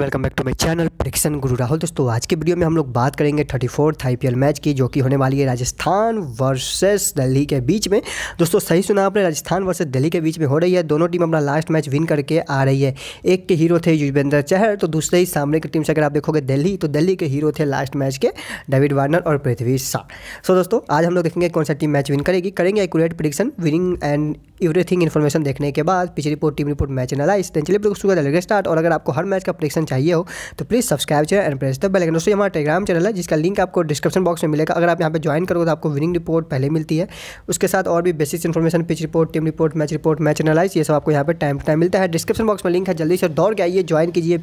welcome back to my channel prediction Guru Rahul दोस्तों आज के वीडियो में हम लोग बात करेंगे थर्टी फोर्थ आई मैच की जो कि होने वाली है राजस्थान वर्सेस दिल्ली के बीच में दोस्तों सही सुना आपने राजस्थान वर्सेस दिल्ली के बीच में हो रही है दोनों टीम अपना लास्ट मैच विन करके आ रही है एक के हीरो थे युजवेंद्र चहर तो दूसरे ही सामने की टीम से अगर आप देखोगे दिल्ली तो दिल्ली के हीरो थे लास्ट मैच के डेविड वार्नर और पृथ्वी शाह सो दोस्तों आज हम लोग देखेंगे कौन सा टीम मैच विन करेगी करेंगे एकट prediction winning and everything information देखने के बाद पिछली report team report match analyse टेंचली स्टार्ट और अगर आपको हर मैच का प्रिडिक्शन चाहिए हो तो please subscribe channel and press the bell icon दोस्तों हमारा टेलीग्राम चैनल है जिसका लिंक आपको डिस्क्रिप्शन बॉक्स में मिलेगा अगर आप यहाँ पर ज्वाइन करोगे तो आपको विनिंग रिपोर्ट पहले मिलती है उसके साथ और भी basic information pitch report team report match report match analyse ये सब आपको यहाँ पर टाइम टू टाइम मिलता है डिस्क्रिप्शन बॉक्स में लिंक है जल्दी से दौड़ के आइए ज्वाइन कीजिए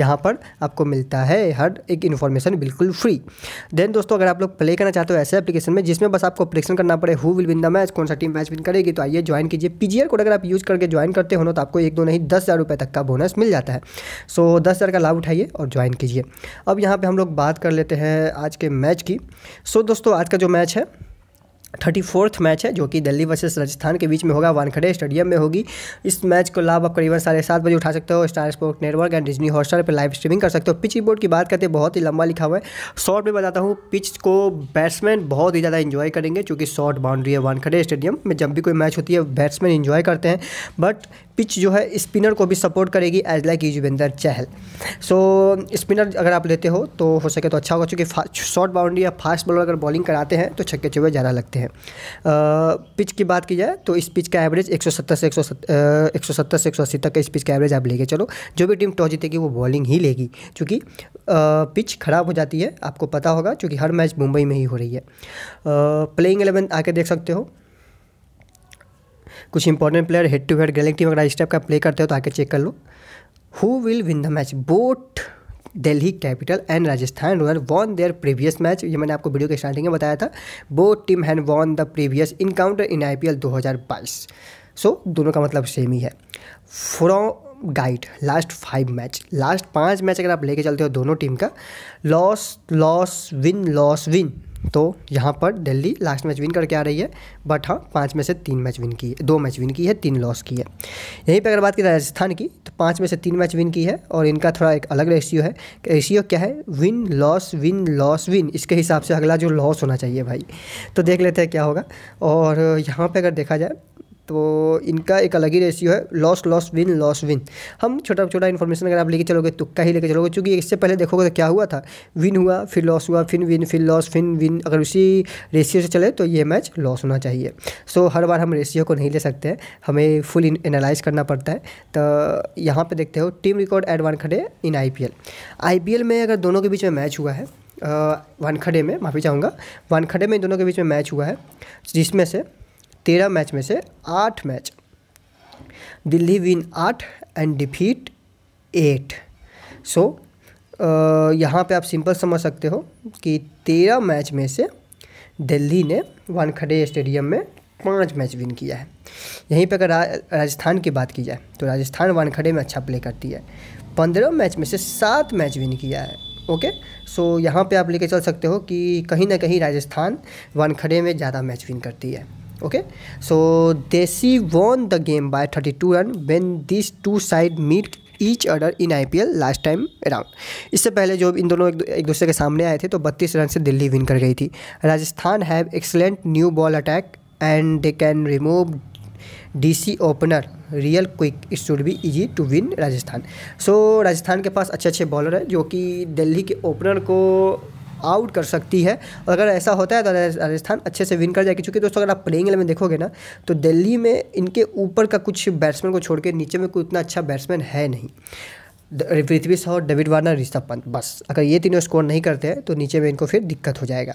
यहाँ पर आपको मिलता है हर एक इन्फॉर्मेशन बिल्कुल फ्री देन दोस्तों अगर आप लोग प्ले करना चाहते हो ऐसे एप्लीकेशन में जिसमें बस आपको प्रेक्शन करना पड़े who will win the match कौन सा टीम मैच विन करेगी तो आइए ज्वाइन कीजिए पीजीआर कोड अगर आप यूज़ करके ज्वाइन करते हो ना तो आपको एक दो नहीं दस हज़ार रुपये तक का बोनस मिल जाता है सो दस फीचर का लाभ उठाइए और ज्वाइन कीजिए अब यहाँ पर हम लोग बात कर लेते हैं आज के मैच की सो दोस्तों आज का जो मैच है थर्टी फोर्थ मैच है जो कि दिल्ली वर्सेस राजस्थान के बीच में होगा वानखड़े स्टेडियम में होगी इस मैच को लाभ आप करीबन साढ़े सात बजे उठा सकते हो Star Sport network and Disney Hotstar पर लाइव स्ट्रीमिंग कर सकते हो पिच बोर्ड की बात करते हैं बहुत ही लंबा लिखा हुआ है शॉर्ट में बताता हूँ पिच को बैट्समैन बहुत ही ज़्यादा इंजॉय करेंगे चूँकि शॉर्ट बाउंड्री है वानखड़े स्टेडियम में जब भी कोई मैच होती है बैट्समैन इंजॉय करते हैं बट पिच जो है स्पिनर को भी सपोर्ट करेगी as like Yuzvendra Chahal so spinner अगर आप लेते हो तो हो सके तो अच्छा होगा चूँकि शॉर्ट बाउंड्री या फास्ट बॉलर अगर बॉलिंग कराते हैं तो छक्के चौबे ज़्यादा लगते हैं पिच की बात की जाए तो इस पिच का एवरेज 170 से 170 से एक तक का इस पिच का एवरेज आप लेके चलो जो भी टीम टॉस जीतेगी वो बॉलिंग ही लेगी चूँकि पिच ख़राब हो जाती है आपको पता होगा चूँकि हर मैच मुंबई में ही हो रही है प्लेइंग एलेवन आके देख सकते हो कुछ important player head to head गैलेक्टी अगर इस टाइप का प्ले करते हो तो आके चेक कर लो who will win the match both Delhi capital and Rajasthan royal won their previous match ये मैंने आपको वीडियो के स्टार्टिंग में बताया था बोट टीम हैंड won the previous encounter in I P L दो हज़ार बाईस सो दोनों का मतलब सेम ही है फ्रॉ गाइड लास्ट फाइव मैच लास्ट पांच मैच अगर आप लेके चलते हो दोनों टीम का loss loss win loss win तो यहाँ पर दिल्ली लास्ट मैच विन करके आ रही है बट हाँ पाँच में से तीन मैच विन की है दो मैच विन की है तीन लॉस की है यहीं पर अगर बात की राजस्थान की तो पाँच में से तीन मैच विन की है और इनका थोड़ा एक अलग रेशियो है रेशियो क्या है win loss win loss win इसके हिसाब से अगला जो लॉस होना चाहिए भाई तो देख लेते हैं क्या होगा और यहाँ पर अगर देखा जाए तो इनका एक अलग ही रेशियो है loss loss win loss win हम छोटा छोटा इन्फॉर्मेशन अगर आप लेके चलोगे तुक्का ही लेके चलोगे क्योंकि इससे पहले देखोगे तो क्या हुआ था विन हुआ फिर लॉस हुआ फिर विन फिर लॉस फिर विन अगर उसी रेशियो से चले तो ये मैच लॉस होना चाहिए सो हर बार हम रेशियो को नहीं ले सकते हैं हमें फुल एनालाइज करना पड़ता है तो यहाँ पर देखते हो टीम रिकॉर्ड एट वन खड़े इन आई पी में अगर दोनों के बीच में मैच हुआ है वानखड़े में माफ़ी चाहूँगा वानखड़े में दोनों के बीच में मैच हुआ है जिसमें से तेरह मैच में से आठ मैच दिल्ली विन आठ एंड डिफीट एट सो यहाँ पे आप सिंपल समझ सकते हो कि तेरह मैच में से दिल्ली ने वानखड़े स्टेडियम में पाँच मैच विन किया है यहीं पर अगर रा, राजस्थान की बात की जाए तो राजस्थान वानखड़े में अच्छा प्ले करती है पंद्रह मैच में से सात मैच विन किया है ओके सो यहाँ पे आप लेके चल सकते हो कि कहीं ना कहीं राजस्थान वानखड़े में ज़्यादा मैच विन करती है okay so D C won the game by thirty 32 run when this two side meet each other in I P L last time around इससे पहले जो इन दोनों एक दूसरे के सामने आए थे तो बत्तीस रन से दिल्ली विन कर गई थी Rajasthan have excellent new ball attack and they can remove DC opener real quick it should be easy to win Rajasthan so Rajasthan के पास अच्छे अच्छे बॉलर हैं जो कि दिल्ली के ओपनर को आउट कर सकती है और अगर ऐसा होता है तो राजस्थान अच्छे से विन कर जाएगी क्योंकि दोस्तों अगर आप प्लेइंग एलेवन देखोगे ना तो दिल्ली में इनके ऊपर का कुछ बैट्समैन को छोड़ के नीचे में कोई उतना अच्छा बैट्समैन है नहीं पृथ्वी शॉ डेविड वार्नर ऋषभ पंत बस अगर ये तीनों स्कोर नहीं करते हैं तो नीचे में इनको फिर दिक्कत हो जाएगा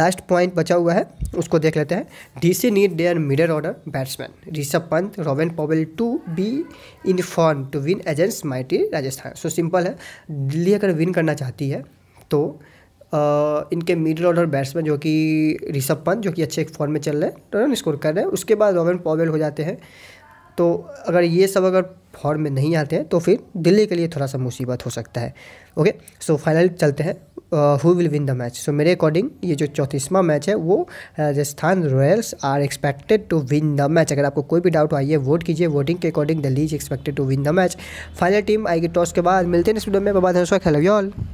लास्ट पॉइंट बचा हुआ है उसको देख लेते हैं D C need their middle order batsman Rishabh Pant Robin Powell to be in form to win against mighty Rajasthan so simple है दिल्ली अगर विन करना चाहती है तो इनके मिडिल ऑर्डर बैट्समैन जो कि ऋषभ पंत जो कि अच्छे एक फॉर्म में चल रहे हैं रन स्कोर कर रहे हैं उसके बाद रॉबिन पॉवेल हो जाते हैं तो अगर ये सब अगर फॉर्म में नहीं आते हैं तो फिर दिल्ली के लिए थोड़ा सा मुसीबत हो सकता है ओके सो फाइनल चलते हैं who will win the match so मेरे अकॉर्डिंग ये जो चौंतीसवां मैच है वो Rajasthan Royals are expected to win the match अगर आपको कोई भी डाउट आइए वोट कीजिए वोटिंग के according Delhi is expected to win the match final team आएगी टॉस के बाद मिलते हैं इस वीडियो में बाबा धनुषा ऑल